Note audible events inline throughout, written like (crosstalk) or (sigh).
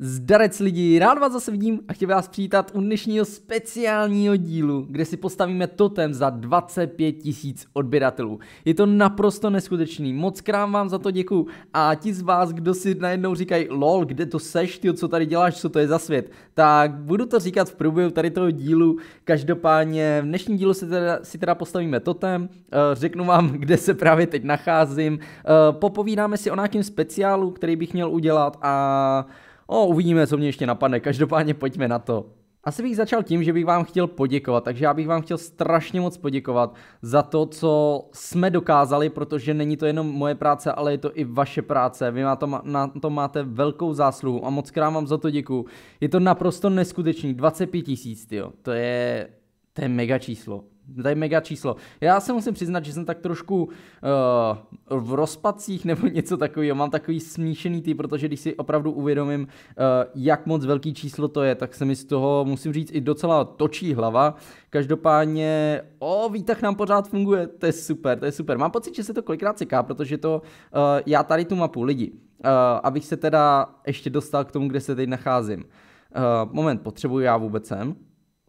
Zdarec lidi, rád vás zase vidím a chtěl vás přítat u dnešního speciálního dílu, kde si postavíme totem za 25 tisíc odběratelů. Je to naprosto neskutečný, moc krám vám za to děkuju a ti z vás, kdo si najednou říkají lol, kde to seš, ty, co tady děláš, co to je za svět, tak budu to říkat v průběhu tady toho dílu. Každopádně v dnešním dílu si teda, si teda postavíme totem, eh, řeknu vám, (laughs) kde se právě teď nacházím, eh, popovídáme si o nějakém speciálu, který bych měl udělat a O, uvidíme, co mě ještě napadne, každopádně pojďme na to. Asi bych začal tím, že bych vám chtěl poděkovat, takže já bych vám chtěl strašně moc poděkovat za to, co jsme dokázali, protože není to jenom moje práce, ale je to i vaše práce. Vy na to, máte velkou zásluhu a moc krát vám za to děkuju. Je to naprosto neskutečný, 25 tisíc, to je, to je mega číslo. Tady mega číslo. Já se musím přiznat, že jsem tak trošku uh, v rozpadcích nebo (laughs) něco takového. Mám takový smíšený ty, protože když si opravdu uvědomím, uh, jak moc velký číslo to je, tak se mi z toho, musím říct, i docela točí hlava. Každopádně, o, výtah nám pořád funguje, to je super, to je super. Mám pocit, že se to kolikrát ciká, protože to, uh, já tady tu mapu, lidi, uh, abych se teda ještě dostal k tomu, kde se teď nacházím. Uh, moment, potřebuju já vůbec sem?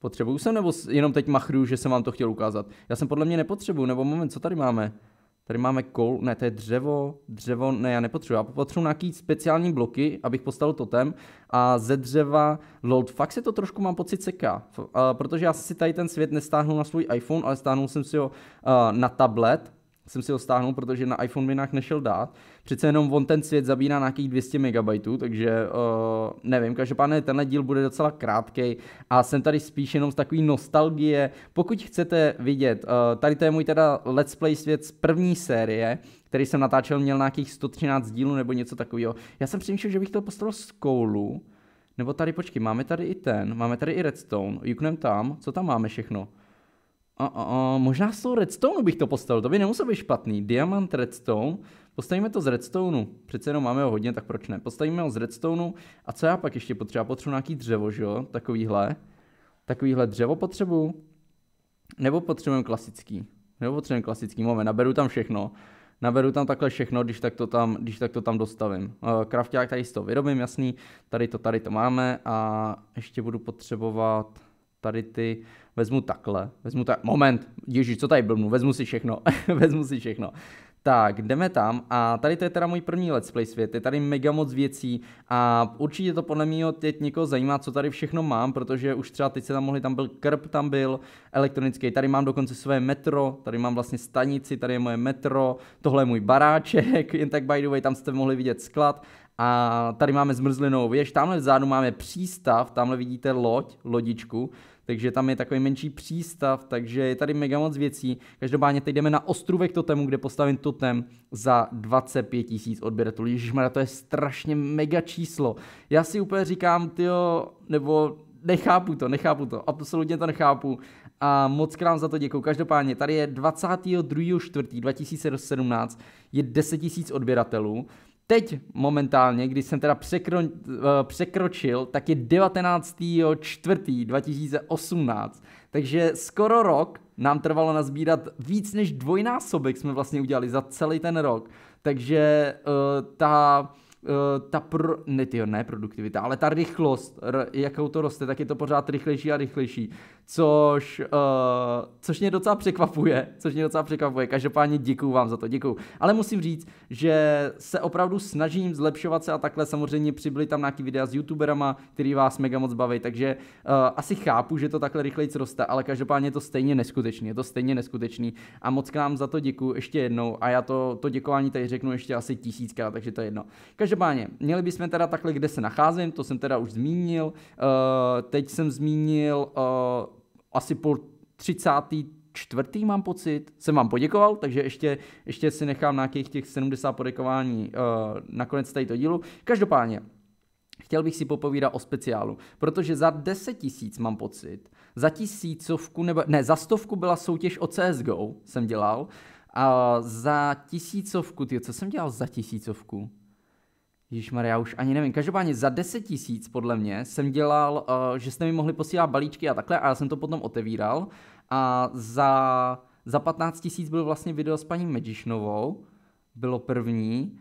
Potřebuju jsem nebo jenom teď machruju, že jsem vám to chtěl ukázat? Já jsem podle mě nepotřebuju, nebo moment, co tady máme? Tady máme kol, ne, to je dřevo, dřevo, ne, já nepotřebuji, já potřebuji nějaký speciální bloky, abych postavil totem a ze dřeva, lol, fakt se to trošku mám pocit seká, protože já si tady ten svět nestáhnu na svůj iPhone, ale stáhnul jsem si ho na tablet jsem si ho stáhnul, protože na iPhone mi nějak nešel dát. Přece jenom on ten svět zabírá nějakých 200 MB, takže uh, nevím. Každopádně tenhle díl bude docela krátký a jsem tady spíš jenom z takový nostalgie. Pokud chcete vidět, uh, tady to je můj teda Let's Play svět z první série, který jsem natáčel, měl nějakých 113 dílů nebo něco takového. Já jsem přemýšlel, že bych to postavil z koulu, nebo tady, počkej, máme tady i ten, máme tady i redstone, juknem tam, co tam máme všechno? A, a, a, možná z toho redstone bych to postavil, to by nemuselo být špatný. Diamant redstone, postavíme to z redstoneu, přece jenom máme ho hodně, tak proč ne? Postavíme ho z redstoneu a co já pak ještě potřeba? Potřebuji nějaký dřevo, že jo? Takovýhle. Takovýhle dřevo potřebuju. Nebo potřebujeme klasický. Nebo potřebujeme klasický, moment, naberu tam všechno. Naberu tam takhle všechno, když tak to tam, když tak to tam dostavím. Eh, Krafták tady z toho vyrobím, jasný. Tady to, tady to máme a ještě budu potřebovat tady ty, vezmu takhle, vezmu tak, moment, ježi, co tady blbnu, vezmu si všechno, (laughs) vezmu si všechno. Tak, jdeme tam a tady to je teda můj první let's play svět, je tady mega moc věcí a určitě to podle mě teď někoho zajímá, co tady všechno mám, protože už třeba teď se tam mohli, tam byl krb, tam byl elektronický, tady mám dokonce své metro, tady mám vlastně stanici, tady je moje metro, tohle je můj baráček, (laughs) jen tak by the way, tam jste mohli vidět sklad a tady máme zmrzlinou věž, tamhle vzadu máme přístav, tamhle vidíte loď, lodičku, takže tam je takový menší přístav, takže je tady mega moc věcí. Každopádně teď jdeme na ostrůvek totemu, kde postavím totem za 25 tisíc odběratelů. Ježišmarja, to je strašně mega číslo. Já si úplně říkám, tyjo, nebo nechápu to, nechápu to, absolutně to nechápu a moc krám za to děkuju. Každopádně tady je 22.4.2017 je 10 000 odběratelů, Teď momentálně, když jsem teda překro, eh, překročil, tak je 19. 4. 2018. Takže skoro rok nám trvalo nazbírat víc než dvojnásobek jsme vlastně udělali za celý ten rok. Takže uh, ta eh, ta pro, ne, tyjo, ne produktivita, ale ta rychlost, r, jakou to roste, tak je to pořád rychlejší a rychlejší což, uh, což mě docela překvapuje, což mě docela překvapuje, každopádně děkuju vám za to, děkuju. Ale musím říct, že se opravdu snažím zlepšovat se a takhle samozřejmě přibyli tam nějaký videa s youtuberama, který vás mega moc baví, takže uh, asi chápu, že to takhle rychleji roste, ale každopádně je to stejně neskutečný, je to stejně neskutečný a moc k nám za to děkuju ještě jednou a já to, to děkování tady řeknu ještě asi tisíckrát, takže to je jedno. Každopádně, měli bychom teda takhle, kde se nacházím, to jsem teda už zmínil, uh, teď jsem zmínil uh, asi po 34. mám pocit, jsem vám poděkoval, takže ještě, ještě si nechám nějakých těch 70 poděkování uh, eh, nakonec tady to dílu. Každopádně, chtěl bych si popovídat o speciálu, protože za 10 tisíc mám pocit, za tisícovku, nebo ne, za stovku byla soutěž o CSGO, jsem dělal, a za tisícovku, ty co jsem dělal za tisícovku? Již já už ani nevím. Každopádně za 10 tisíc podle mě jsem dělal, uh, že jste mi mohli posílat balíčky a takhle a já jsem to potom otevíral. A za, za 15 tisíc byl vlastně video s paní Medišnovou. bylo první.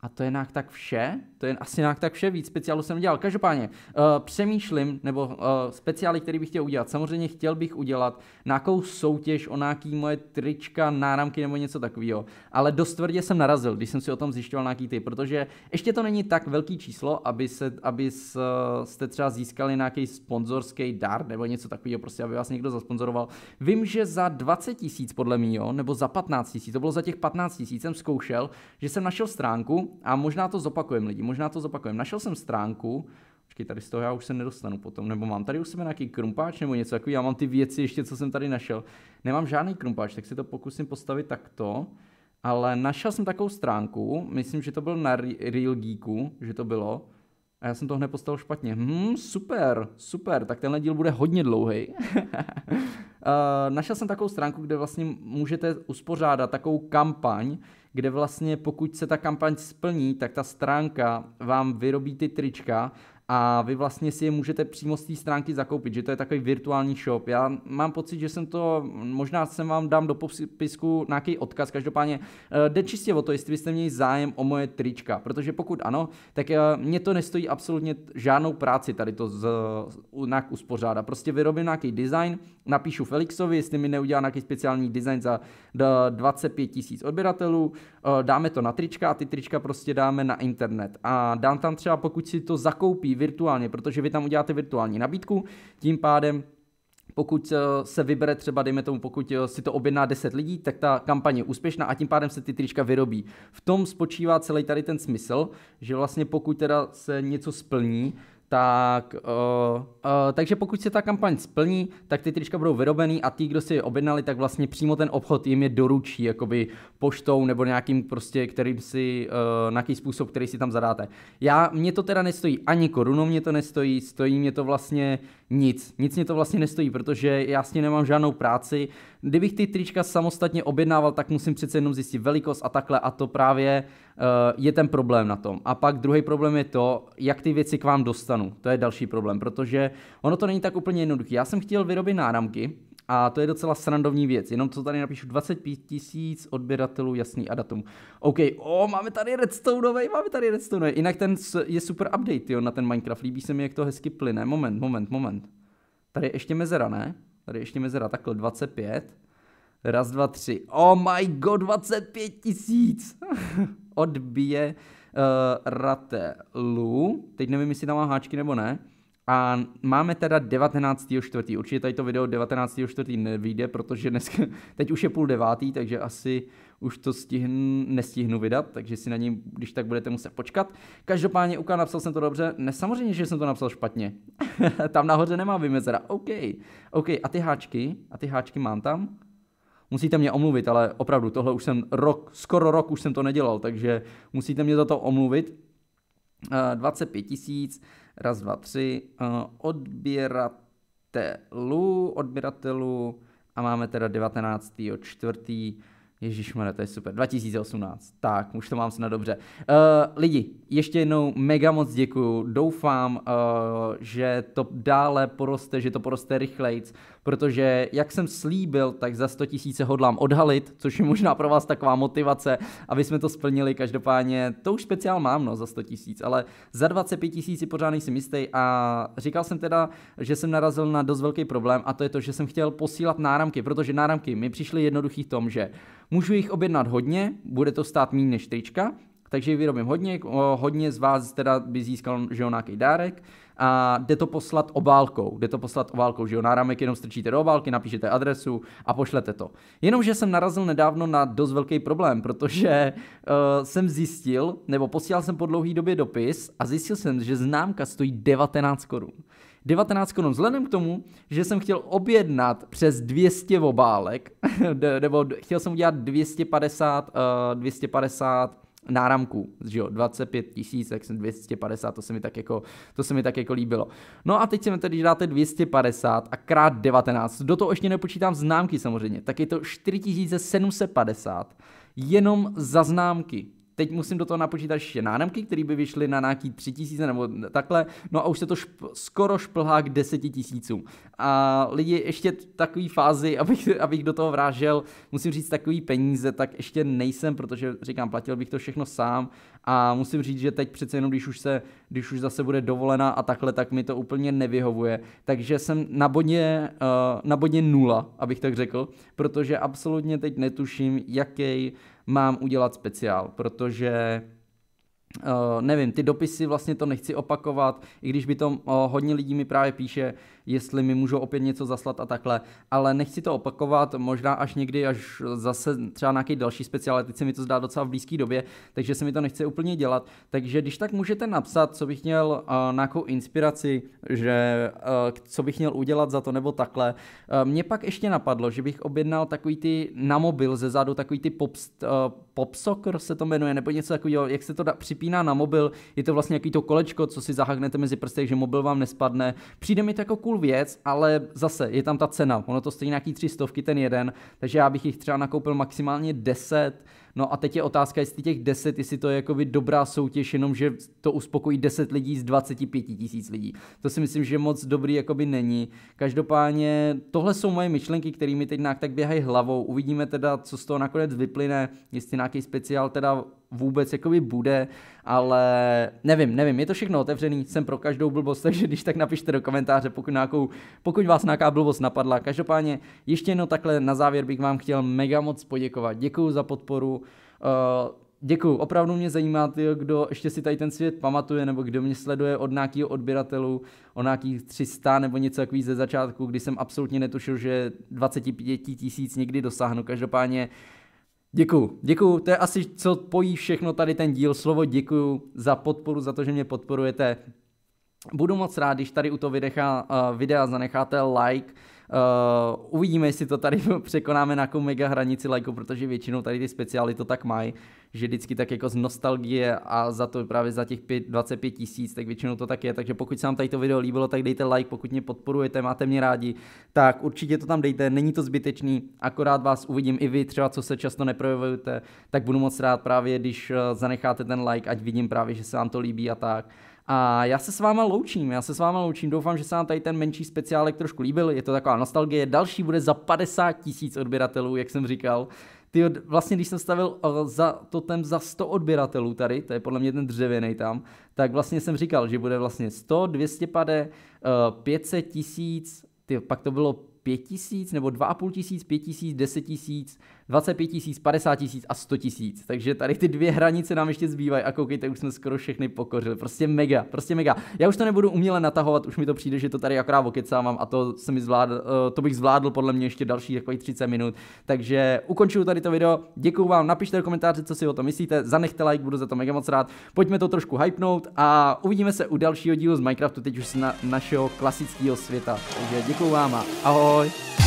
A to je nějak tak vše to je asi nějak tak vše, víc speciálu jsem dělal. Každopádně uh, přemýšlím, nebo uh, speciály, který bych chtěl udělat. Samozřejmě chtěl bych udělat nějakou soutěž o nějaký moje trička, náramky nebo něco takového. Ale dost tvrdě jsem narazil, když jsem si o tom zjišťoval nějaký ty, protože ještě to není tak velký číslo, aby, se, aby s, uh, jste třeba získali nějaký sponzorský dar nebo něco takového, prostě aby vás někdo zasponzoroval. Vím, že za 20 tisíc podle mě, nebo za 15 tisíc, to bylo za těch 15 tisíc, jsem zkoušel, že jsem našel stránku a možná to zopakujem lidi, možná to zapakujem. Našel jsem stránku, počkej, tady z toho já už se nedostanu potom, nebo mám tady u sebe nějaký krumpáč nebo něco takový, já mám ty věci ještě, co jsem tady našel. Nemám žádný krumpáč, tak si to pokusím postavit takto, ale našel jsem takovou stránku, myslím, že to byl na Real Geeku, že to bylo, a já jsem to hned postavil špatně. Hmm, super, super, tak tenhle díl bude hodně dlouhý. (laughs) Eh, našel jsem takovou stránku, kde vlastně můžete uspořádat takovou kampaň, kde vlastně pokud se ta kampaň splní, tak ta stránka vám vyrobí ty trička a vy vlastně si je můžete přímo z té stránky zakoupit, že to je takový virtuální shop. Já mám pocit, že jsem to, možná jsem vám dám do popisku nějaký odkaz, každopádně eh, jde čistě o to, jestli byste měli zájem o moje trička, protože pokud ano, tak eh, mě to nestojí absolutně žádnou práci tady to z, nějak uspořádat. Prostě vyrobím nějaký design, napíšu Felixovi, jestli mi neudělá nějaký speciální design za 25 tisíc odběratelů, eh, dáme to na trička a ty trička prostě dáme na internet a dám tam třeba, pokud si to zakoupí virtuálně, protože vy tam uděláte virtuální nabídku, tím pádem pokud eh, se vybere třeba, dejme tomu, pokud eh, si to objedná 10 lidí, tak ta kampaně je úspěšná a tím pádem se ty trička vyrobí. V tom spočívá celý tady ten smysl, že vlastně pokud teda se něco splní, tak, uh, uh, takže pokud se ta kampaň splní, tak ty trička budou vyrobený a ty, kdo si je objednali, tak vlastně přímo ten obchod jim je doručí, jakoby poštou nebo nějakým prostě, kterým si, uh, nějaký způsob, který si tam zadáte. Já, mě to teda nestojí ani korunu, mě to nestojí, stojí mě to vlastně nic. Nic mě to vlastně nestojí, protože já s nemám žádnou práci. Kdybych ty trička samostatně objednával, tak musím přece jenom zjistit velikost a takhle a to právě uh, je ten problém na tom. A pak druhý problém je to, jak ty věci k vám dostanou dostanu. To je další problém, protože ono to není tak úplně jednoduché. Já jsem chtěl vyrobit náramky, a to je docela srandovní věc. Jenom to tady napíšu 25 tisíc odběratelů, jasný a datum. OK, o, oh, máme tady redstone máme tady redstone Jinak ten je super update, jo, na ten Minecraft. Líbí se mi, jak to hezky plyne. Moment, moment, moment. Tady je ještě mezera, ne? Tady je ještě mezera, takhle 25. Raz, dva, tři. Oh my god, 25 tisíc! (laughs) Odbije Eh, Ratelu, teď nevím, jestli tam má háčky nebo ne, a máme teda 19.4. Určitě tady to video 19.4. nevíde, protože dneska, (laughs) teď už je půl devátý, takže asi už to stihn, nestihnu vydat, takže si na něj, když tak budete muset počkat. Každopádně, Uka, napsal jsem to dobře. Ne, samozřejmě, že jsem to napsal špatně. (laughs) tam nahoře nemá vymezera. OK, OK, a ty háčky, a ty háčky mám tam? musíte mě omluvit, ale opravdu tohle už jsem rok, skoro rok už jsem to nedělal, takže musíte mě za to omluvit. 25 eh, tisíc, raz, dva, tři, eh, odběratelů, odběratelů a máme teda 19. čtvrtý, Ježíš to je super. 2018. Tak, už to mám snad dobře. Uh, lidi, ještě jednou mega moc děkuju. Doufám, uh, že to dále poroste, že to poroste rychlejc protože jak jsem slíbil, tak za 100 tisíce hodlám odhalit, což je možná pro vás taková motivace, aby jsme to splnili. Každopádně to už speciál mám no, za 100 tisíc, ale za 25 tisíc si pořád nejsem jistý a říkal jsem teda, že jsem narazil na dost velký problém a to je to, že jsem chtěl posílat náramky, protože náramky mi přišly jednoduchý v tom, že můžu jich objednat hodně, bude to stát méně než trička, takže jich vyrobím hodně, hodně z vás teda by získal že jo, nějaký dárek a jde to poslat obálkou, jde to poslat obálkou, že jo, náramek jenom strčíte do obálky, napíšete adresu a pošlete to. Jenomže jsem narazil nedávno na dost velký problém, protože uh, jsem zjistil, nebo posílal jsem po dlouhý době dopis a zjistil jsem, že známka stojí 19 korun. 19 korun. Vzhledem k tomu, že jsem chtěl objednat přes 200 obálek, (laughs) nebo chtěl jsem udělat 250, uh, 250 náramků, že jo, 25 tisíc, 250, to se mi tak jako, to se mi tak jako líbilo. No a teď mi tedy dáte 250 a krát 19, do toho ještě nepočítám známky samozřejmě, tak je to 4750 jenom za známky. Teď musím do toho napočítat ještě náramky, které by vyšly na nějaký 3000 nebo takhle, no a už se to šp- skoro šplhá k 10 tisícům. A lidi ještě takový fázi, (laughs) abych, abych do toho vrážel, musím říct takový peníze, tak ještě nejsem, protože říkám, platil bych to všechno sám a musím říct, že teď přece jenom, když už, se, když už zase bude dovolena a takhle, tak mi to úplně nevyhovuje. Takže jsem na bodě, uh, na bodě nula, abych tak řekl, protože absolutně teď netuším, jaký mám udělat speciál, protože Uh, nevím, ty dopisy vlastně to nechci opakovat, i když by to uh, hodně lidí mi právě píše, jestli mi můžou opět něco zaslat a takhle, ale nechci to opakovat, možná až někdy, až zase třeba nějaký další speciál, teď se mi to zdá docela v blízké době, takže se mi to nechce úplně dělat, takže když tak můžete napsat, co bych měl uh, nějakou inspiraci, že uh, co bych měl udělat za to nebo takhle. Uh, mě pak ještě napadlo, že bych objednal takový ty na mobil ze zadu, takový ty popst uh, popsokr se to jmenuje, nebo něco takového, jak se to da, připíná na mobil, je to vlastně jaký to kolečko, co si zahagnete mezi prsty, že mobil vám nespadne. Přijde mi to jako cool cool věc, ale zase je tam ta cena. Ono to stojí nějaký tři stovky ten jeden, takže já bych jich třeba nakoupil maximálně 10. No a teď je otázka, jestli těch 10, jestli to je jakoby dobrá soutěž, jenom že to uspokojí 10 lidí z 25 tisíc lidí. To si myslím, že moc dobrý jakoby není. Každopádně tohle jsou moje myšlenky, které mi teď nějak tak běhají hlavou. Uvidíme teda, co z toho nakonec vyplyne, jestli nějaký speciál teda vůbec jakoby bude, ale nevím, nevím, je to všechno otevřený, jsem pro každou blbost, (laughs) takže když tak napište do komentáře, pokud, nějakou, pokud vás nějaká blbost napadla. Každopádně ještě jedno takhle na závěr bych vám chtěl mega moc poděkovat. Děkuju za podporu. Uh, Děkuju, opravdu mě zajímá, tyjo, kdo ještě si tady ten svět pamatuje, nebo kdo mě sleduje od nějakého odběratelů, o nějakých 300 nebo něco takový ze začátku, kdy jsem absolutně netušil, že 25 tisíc někdy dosáhnu. Každopádně uh, Děkuju, děkuju, to je asi co pojí všechno tady ten díl, slovo děkuju za podporu, za to, že mě podporujete. Budu moc rád, když tady u toho videa uh, eh, videa zanecháte like, Eh, uvidíme, jestli to tady (laughs) překonáme na jakou mega hranici lajku, protože většinou tady ty speciály to tak mají, že vždycky tak jako z nostalgie a za to právě za těch 5, 25 tisíc, tak většinou to tak je. Takže pokud se vám tady to video líbilo, tak dejte like, pokud mě podporujete, máte mě rádi, tak určitě to tam dejte, není to zbytečný, akorát vás uvidím i vy, třeba co se často neprojevujete, tak budu moc rád právě, když eh, zanecháte ten like, ať vidím právě, že se vám to líbí a tak. A já se s váma loučím, já se s váma loučím, doufám, že se vám tady ten menší speciálek trošku líbil, je to taková nostalgie, další bude za 50 tisíc odběratelů, jak jsem říkal. Ty vlastně, když jsem stavil za totem za 100 odběratelů tady, to je podle mě ten dřevěný tam, tak vlastně jsem říkal, že bude vlastně 100, 200 pade, 500 e, tisíc, ty, pak to bylo 5 tisíc, nebo 2,5 tisíc, 5 tisíc, 10 tisíc, 25 tisíc, 50 tisíc a 100 tisíc. Takže tady ty dvě hranice nám ještě zbývají a koukejte, už jsme skoro všechny pokořili. Prostě mega, prostě mega. Já už to nebudu uměle natahovat, už mi to přijde, že to tady akorát vokecávám a to, se mi zvládl, eh, to bych zvládl podle mě ještě další takových 30 minut. Takže ukončuju tady to video. Děkuji vám, napište do komentáře, co si o tom myslíte, zanechte like, budu za to mega moc rád. Pojďme to trošku hypnout a uvidíme se u dalšího dílu z Minecraftu, teď už na, našeho klasického světa. Takže děkuji vám a ahoj!